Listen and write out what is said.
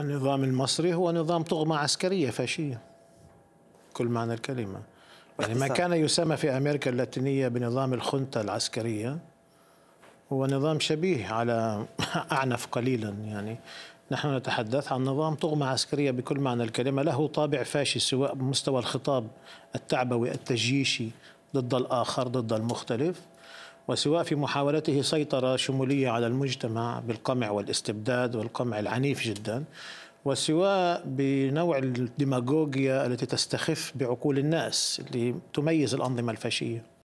النظام المصري هو نظام طغمة عسكرية فاشية كل معنى الكلمة يعني ما كان يسمى في أمريكا اللاتينية بنظام الخنتة العسكرية هو نظام شبيه على أعنف قليلا يعني نحن نتحدث عن نظام طغمة عسكرية بكل معنى الكلمة له طابع فاشي سواء بمستوى الخطاب التعبوي التجيشي ضد الآخر ضد المختلف وسواء في محاولته سيطرة شمولية على المجتمع بالقمع والاستبداد والقمع العنيف جدا وسواء بنوع الديماغوجيا التي تستخف بعقول الناس اللي تميز الأنظمة الفاشية